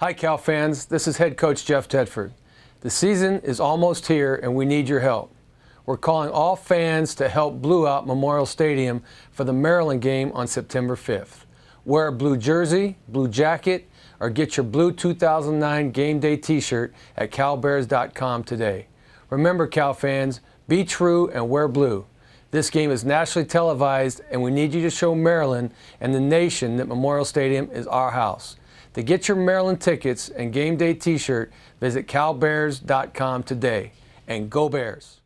Hi, Cal fans. This is head coach Jeff Tedford. The season is almost here, and we need your help. We're calling all fans to help Blue out Memorial Stadium for the Maryland game on September 5th. Wear a blue jersey, blue jacket, or get your blue 2009 game day t-shirt at calbears.com today. Remember, Cal fans, be true and wear blue. This game is nationally televised, and we need you to show Maryland and the nation that Memorial Stadium is our house. To get your Maryland tickets and game day t shirt, visit calbears.com today. And go Bears!